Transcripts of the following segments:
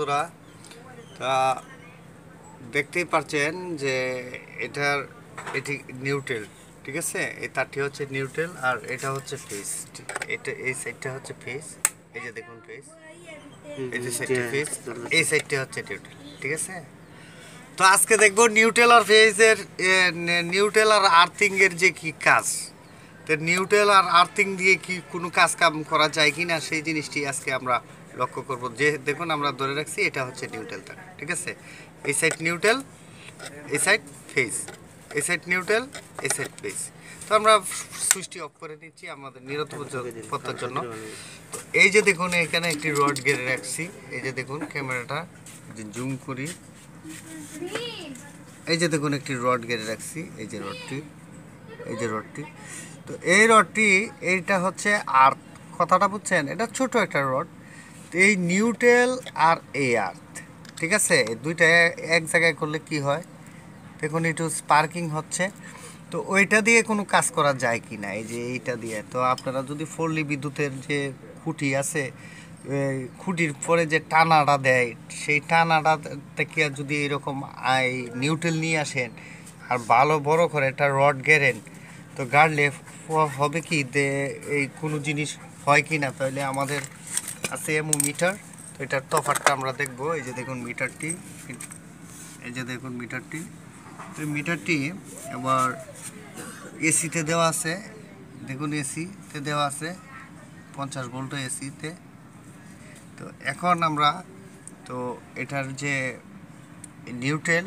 বন্ধুরা তা দেখতেই পারছেন যে এটার এটি নিউটেল ঠিক আছে এই তারটি হচ্ছে নিউটেল আর এটা হচ্ছে ফিস এটা এই সাইডটা হচ্ছে ফিস এই যে দেখুন ফিস এই যে সাইডটা ফিস এই সাইডটা হচ্ছে নিউটেল ঠিক আছে তো আজকে দেখবো নিউটেল আর ফেজের নিউটেল আর আর্থিংয়ের যে কি কাজ তো নিউটেল আর আর্থিং দিয়ে কি কোনো কাজ কাম করা যায় কি না সেই জিনিসটি আজকে আমরা লক্ষ্য করব যে দেখুন আমরা ধরে রাখছি এটা হচ্ছে নিউটেল তার ঠিক আছে এই সাইড নিউটেল এই সাইড ফেস এই সাইড নিউটেল এই সাইড ফেস তো আমরা সুইচটি অফ করে নিচ্ছি আমাদের নিরাপত্তার জন্য তো এই যে দেখুন এখানে একটি রড গেড়ে রাখছি এই যে দেখুন ক্যামেরাটা জুম করি এই যে দেখুন একটি রড গেড়ে রাখছি এই যে রডটি এই যে রডটি তো এই রডটি এইটা হচ্ছে আর্থ কথাটা বুঝছেন এটা ছোট একটা রড এই নিউটেল আর এ আর্থ ঠিক আছে দুইটা এক জায়গায় করলে কি হয় দেখুন একটু স্পার্কিং হচ্ছে তো ওইটা দিয়ে কোনো কাজ করা যায় কি না এই যে এইটা দিয়ে তো আপনারা যদি ফোরলি বিদ্যুতের যে খুঁটি আছে খুঁটির পরে যে টানাটা দেয় সেই টানাটা থেকে যদি এরকম আই নিউটেল নিয়ে আসেন আর ভালো বড় করে একটা রড গেরেন তো গাড়লে হবে কি যে এই কোনো জিনিস হয় কি না তাহলে আমাদের আছে এমন মিটার তো এটার তফাটটা আমরা দেখব এই যে দেখুন মিটারটি এই যে দেখুন মিটারটি তো মিটারটি আবার এসিতে দেওয়া আছে দেখুন এসিতে দেওয়া আছে পঞ্চাশ ভোল্ট এসিতে তো এখন আমরা তো এটার যে নিউট্রেল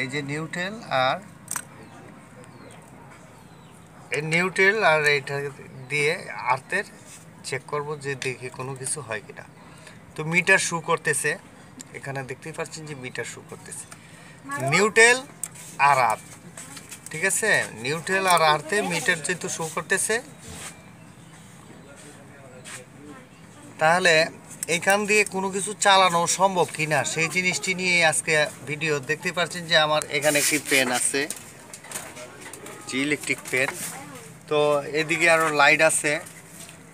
এই যে নিউট্রেল আর এই নিউট্রেল আর এইটা দিয়ে আর্থের চেক করব যে দেখি কোনো কিছু হয় কিনা তো মিটার শু করতেছে এখানে দেখতেই পাচ্ছেন যে মিটার শু করতেছে নিউটেল আর আর ঠিক আছে নিউটেল আর আর্থে মিটার যেহেতু শু করতেছে তাহলে এখান দিয়ে কোনো কিছু চালানো সম্ভব কি না সেই জিনিসটি নিয়ে আজকে ভিডিও দেখতে পাচ্ছেন যে আমার এখানে একটি পেন আছে যে ইলেকট্রিক পেন তো এদিকে আরও লাইট আছে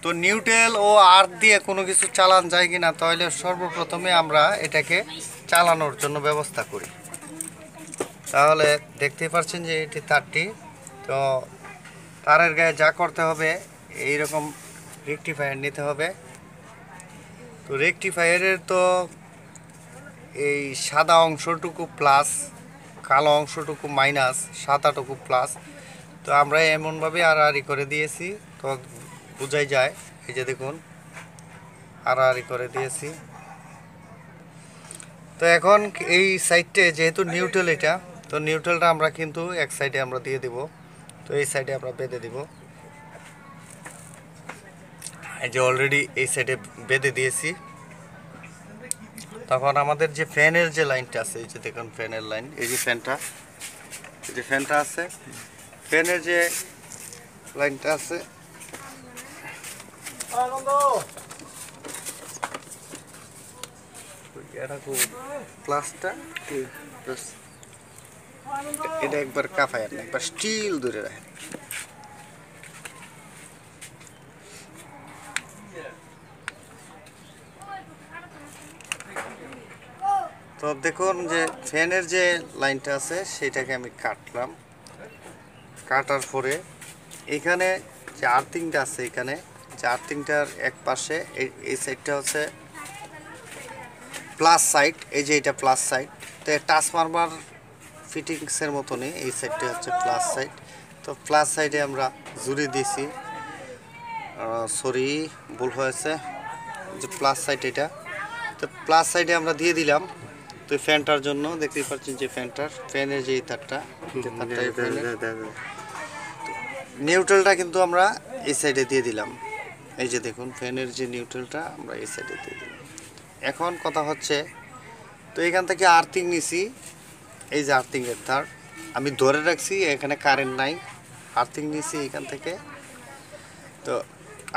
তো নিউটেল ও আর দিয়ে কোনো কিছু চালান যায় কি না তাহলে সর্বপ্রথমে আমরা এটাকে চালানোর জন্য ব্যবস্থা করি তাহলে দেখতে পাচ্ছেন যে এটি তারটি তো তারের গায়ে যা করতে হবে এই রকম রেকটিফায়ার নিতে হবে তো রেকটিফায়ারের তো এই সাদা অংশটুকু প্লাস কালো অংশটুকু মাইনাস সাদাটুকু প্লাস তো আমরা এমনভাবে আর আড়ি করে দিয়েছি তো বোঝাই যায় এই যে দেখুন আড়াআড়ি করে দিয়েছি তো এখন এই সাইডটে যেহেতু নিউট্রাল এটা তো নিউট্রেলটা আমরা কিন্তু এক সাইডে আমরা দিয়ে দিব তো এই সাইডে আমরা বেঁধে দিব এই যে অলরেডি এই সাইডে বেঁধে দিয়েছি তখন আমাদের যে ফ্যানের যে লাইনটা আছে এই যে দেখুন ফ্যানের লাইন এই যে ফ্যানটা এই যে ফ্যানটা আছে ফ্যানের যে লাইনটা আছে এটা একবার কাফায় আপনি একবার স্টিল ধরে রাখেন তো দেখুন যে ফ্যানের যে লাইনটা আছে সেটাকে আমি কাটলাম কাটার পরে এখানে যে আর্থিংটা আছে এখানে যে আর্থিংটার এক পাশে এই সাইডটা হচ্ছে প্লাস সাইড এই যে এটা প্লাস সাইড তো টাচ মারবার ফিটিংসের মতনই এই সাইডটা হচ্ছে প্লাস সাইড তো প্লাস সাইডে আমরা জুড়ে দিয়েছি সরি ভুল হয়েছে যে প্লাস সাইড এটা তো প্লাস সাইডে আমরা দিয়ে দিলাম তো ফ্যানটার জন্য দেখতেই পাচ্ছেন যে ফ্যানটার ফ্যানের যে তারটা নিউট্রালটা কিন্তু আমরা এই সাইডে দিয়ে দিলাম এই যে দেখুন ফ্যানের যে নিউট্রেলটা আমরা এই সাইডে দিয়ে দিলাম এখন কথা হচ্ছে তো এখান থেকে আর্থিং নিছি এই যে আর্থিংয়ের তার আমি ধরে রাখছি এখানে কারেন্ট নাই আর্থিং নিছি এখান থেকে তো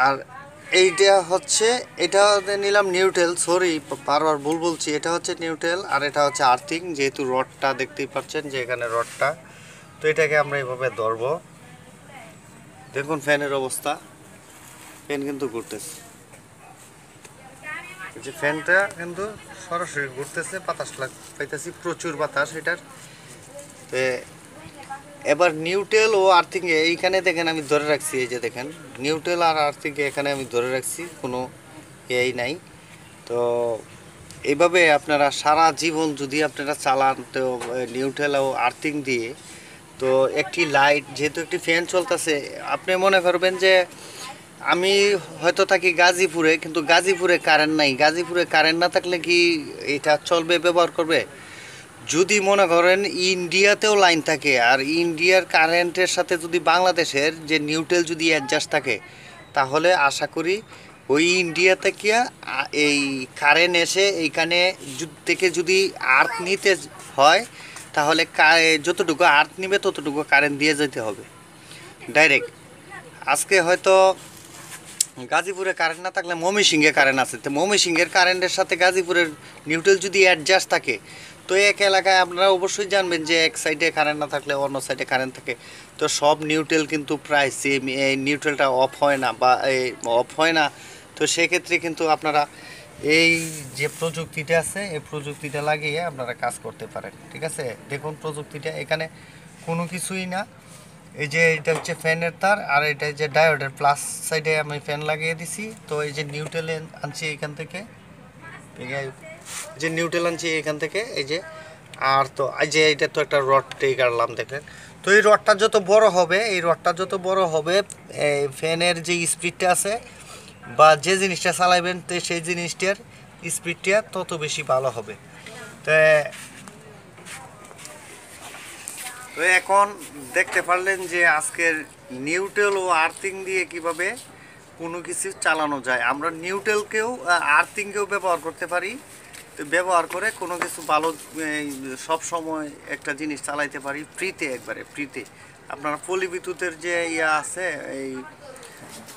আর এইটা হচ্ছে এটা নিলাম নিউটেল সরি বারবার ভুল বলছি এটা হচ্ছে নিউটেল আর এটা হচ্ছে আর্থিং যেহেতু রডটা দেখতেই পাচ্ছেন যে এখানে রডটা তো এটাকে আমরা এভাবে ধরবো দেখুন ফ্যানের অবস্থা ফ্যান কিন্তু ঘুরতেছে যে ফ্যানটা কিন্তু সরাসরি ঘুরতেছে বাতাস লাগ পাইতেছি প্রচুর বাতাস এটার তো এবার নিউটেল ও আর্থিংয়ে এইখানে দেখেন আমি ধরে রাখছি এই যে দেখেন নিউটেল আর আর্থিং এখানে আমি ধরে রাখছি কোনো এই নাই তো এইভাবে আপনারা সারা জীবন যদি আপনারা চালান তো নিউটেল ও আর্থিং দিয়ে তো একটি লাইট যেহেতু একটি ফ্যান চলতেছে আপনি মনে করবেন যে আমি হয়তো থাকি গাজীপুরে কিন্তু গাজীপুরে কারেন্ট নাই গাজীপুরে কারেন্ট না থাকলে কি এটা চলবে ব্যবহার করবে যদি মনে করেন ইন্ডিয়াতেও লাইন থাকে আর ইন্ডিয়ার কারেন্টের সাথে যদি বাংলাদেশের যে নিউটেল যদি অ্যাডজাস্ট থাকে তাহলে আশা করি ওই ইন্ডিয়া থেকে এই কারেন্ট এসে এইখানে থেকে যদি আর্থ নিতে হয় তাহলে যতটুকু আর্থ নিবে ততটুকু কারেন্ট দিয়ে যেতে হবে ডাইরেক্ট আজকে হয়তো গাজীপুরে কারেন্ট না থাকলে মমিসিংয়ে কারেন্ট আছে তো ময়মনসিংহের কারেন্টের সাথে গাজীপুরের নিউট্রেল যদি অ্যাডজাস্ট থাকে তো এক এলাকায় আপনারা অবশ্যই জানবেন যে এক সাইডে কারেন্ট না থাকলে অন্য সাইডে কারেন্ট থাকে তো সব নিউট্রেল কিন্তু প্রায় সেম এই নিউট্রেলটা অফ হয় না বা অফ হয় না তো সেক্ষেত্রে কিন্তু আপনারা এই যে প্রযুক্তিটা আছে এই প্রযুক্তিটা লাগিয়ে আপনারা কাজ করতে পারেন ঠিক আছে দেখুন প্রযুক্তিটা এখানে কোনো কিছুই না এই যে এটা হচ্ছে ফ্যানের তার আর এটা যে ডায়োডের প্লাস সাইডে আমি ফ্যান লাগিয়ে দিছি তো এই যে নিউটেল আনছি এখান থেকে যে নিউটেল আনছি এখান থেকে এই যে আর তো এই যে এটা তো একটা রড কাটলাম দেখলেন তো এই রডটা যত বড় হবে এই রডটা যত বড় হবে ফ্যানের যে স্পিডটা আছে বা যে জিনিসটা চালাইবেন তো সেই জিনিসটার স্পিডটা তত বেশি ভালো হবে তো তো এখন দেখতে পারলেন যে আজকের নিউটেল ও আর্থিং দিয়ে কিভাবে কোনো কিছু চালানো যায় আমরা নিউটেলকেও আর্থিংকেও ব্যবহার করতে পারি তো ব্যবহার করে কোনো কিছু ভালো সব সময় একটা জিনিস চালাইতে পারি ফ্রিতে একবারে ফ্রিতে আপনার পলি বিদ্যুতের যে ইয়া আছে এই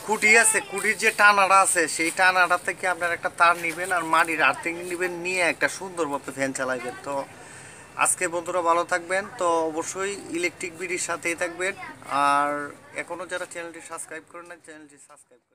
খুঁটি আছে কুটির যে টানাটা আছে সেই টানাটা থেকে আপনার একটা তার নেবেন আর মাটির আর্থিং নেবেন নিয়ে একটা সুন্দরভাবে ফ্যান চালাইবেন তো আজকে বন্ধুরা ভালো থাকবেন তো অবশ্যই ইলেকট্রিক বিড়ির সাথেই থাকবেন আর এখনও যারা চ্যানেলটি সাবস্ক্রাইব করেন না চ্যানেলটি সাবস্ক্রাইব